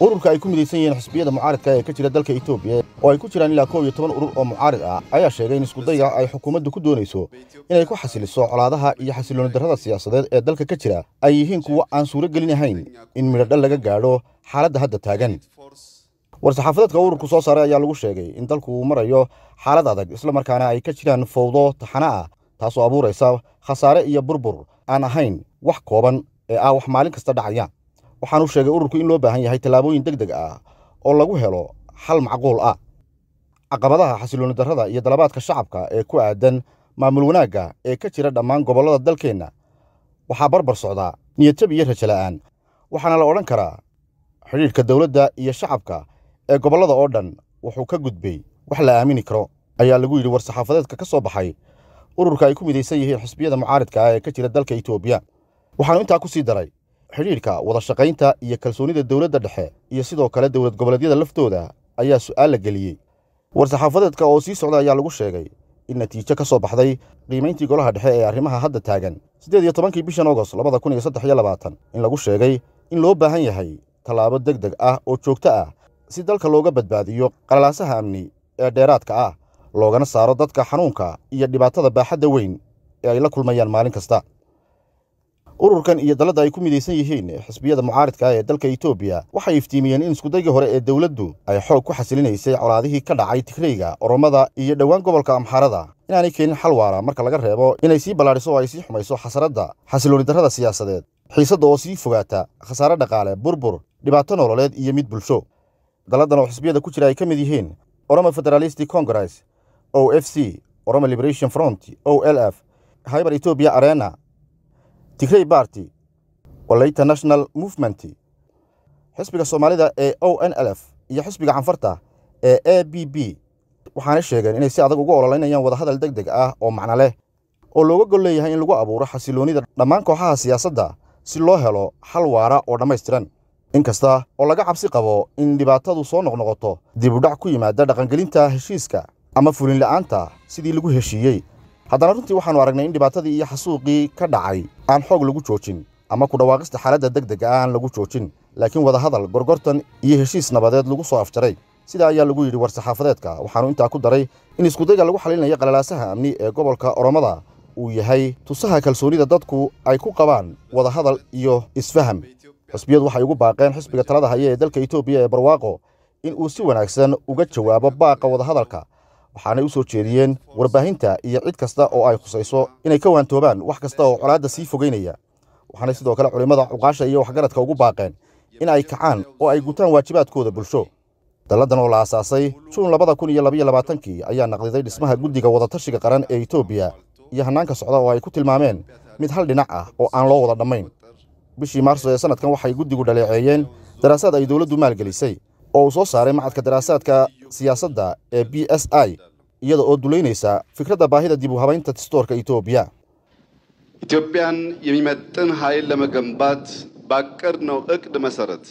ururka ay ku midaysan yihiin xisbiyada mucaaridka ee ka jira dalka etoobiya oo ay ku jiraan ilaa koob iyo toban urur oo mucaarid ah ayaa sheegay in iskudayga ay xukuumaddu ku doonayso inay ku xasiliso colaadaha iyo xasilooni darrada siyaasadeed ee dalka ka jira ay yihiin kuwa aan suuro gelin ahayn in midhodhal laga gaadho xaaladda hadda taagan war-saxaafadeedka ururku soo saaray ayaa lagu sheegay in dalku uu marayo xaalad adag isla markaana ay ka jiraan fowdo taxana ah taasoo abuuraysa khasaare iyo burbur aan ahayn wax kooban ee ah wax maalin kasta dhacaya waxaanu sheegay ururku in loo baahan yahay tallaabooyin deg deg ah oo lagu helo xal macquul ah caqabadaha xasilooni darrada iyo dalabaadka shacabka ee ku aadan maamul wanaagga ee ka jira dhammaan gobollada dalkeenna waxaa barbar socdaa niyadjab iyo rajala'aan waxaana la odhan karaa xidhiidhka dowladda iyo shacabka ee gobollada oo dhan wuxuu ka gudbay wax la aamini karo ayaa lagu yidhi war-saxaafadeedka ka soo baxay ururka ay ku midaysan yihiin xisbiyada mucaaridka ah ee ka jira dalka itoobiya waxaanu intaa ku sii daray xidhiirka wada shaqaynta iyo kalsoonida dowladda dhexe iyo sidoo kale dowlad goboleedyada laftooda ayaa su'aal la geliyey war-saxaafadeedka oo sii socda ayaa lagu sheegay in natiijo ka soo baxday qiimayntii golaha dhexe ee arrimaha hadda taagan siddeed iyo tobankii bishan ogost labada kun iyo saddex iyo labaatan in lagu sheegay in loo baahan yahay tallaabo deg deg ah oo joogto ah si dalka looga badbaadiyo qalalaasaha amni ee dheeraadka ah loogana saaro dadka xanuunka iyo dhibaatada baaxadda weyn ee ay la kulmayaan maalin kasta ururkan iyo dalladda ay ku midaysan yihiin xisbiyada mucaaridka ah ee dalka etoobiya waxay iftiimiyeen in iskudaygii hore ee dowladdu ay xoog ku xasilinaysay colaadihii ka dhacay tigreyga oromada iyo dhowaan gobolka amxaarada inaanay keenin xal waara marka laga reebo inay sii ballaadhiso oo ay sii xumayso xasaradda xasilooni darrada siyaasadeed xiisadda oo sii fogaata khasaare dhaqaale burbur dhibaato nololeed iyo mid bulsho dalladan oo xisbiyada ku jira ay ka mid yihiin oroma federalisti congress o f c oroma liberation front o l f hyber etoobiya arena tigrey barty walayta national movement xisbiga soomaalida ee o n l f iyo xisbiga canfarta ee a b b waxaanay sheegeen inay si adag ugu ololaynayaan wadahadal deg deg ah oo macno leh oo looga gol leeyahay in lagu abuuro xasiloonnida dhammaan kooxaha siyaasadda si loo helo hal waara oo dhammaystiran inkasta oo laga cabsi qabo in dhibaatadu soo noqnoqoto dib u dhac ku yimaada dhaqangelinta heshiiska ama fulin la'aanta sidii lagu heshiiyey haddana runtii waxaanu aragnay in dhibaatadii iyo xasuuqii ka dhacay aan xoog lagu joojin ama ku dhawaaqista xaaladda deg dega ah aan lagu joojin laakiin wadahadal gorgortan iyo heshiis nabadeed lagu soo afjaray sidaa ayaa lagu yidhi war-saxaafadeedka waxaanu intaa ku daray in iskudayga lagu xaliilaya qalalaasaha amni ee gobolka oromada uu yahay tusaha kalsoonida dadku ay ku qabaan wadahadal iyo isfaham xusbiyad waxay ugu baaqeen xisbiga talada haya ee dalka etoobiya ee barwaaqo in uu si wanaagsan uga jawaabo baaqa wadahadalka waxaanay u soo jeediyeen warbaahinta iyo cid kasta oo ay khusayso inay ka waantoobaan wax kasta oo colaadda sii fogaynaya waxaanay sidoo kale culimmada cuqaasha iyo waxgaradka ugu baaqeen in ay kacaan oo ay gutaan waajibaadkooda bulsho dalladan oo la aasaasay juun labada kun iyo labaiyo labaatankii ayaa naqdiday dhismaha guddiga wadatashiga qaran ee etoobiya iyo hannaanka socda oo ay ku tilmaameen mid hal dhinac ah oo aan loo wada dhammayn bishii maarso ee sannadkan waxay guddigu dhaleeceeyeen daraasaad ay dowladdu maalgelisay oo uu soo saaray machadka daraasaadka siyaasadda ee b s i iyada oo dulaynaysa fikradda baahida dib u habaynta distoorka etoobiya ኢትዮጵያን የሚመጥን ኃይል ለመገንባት ባቀድነው እቅድ መሰረት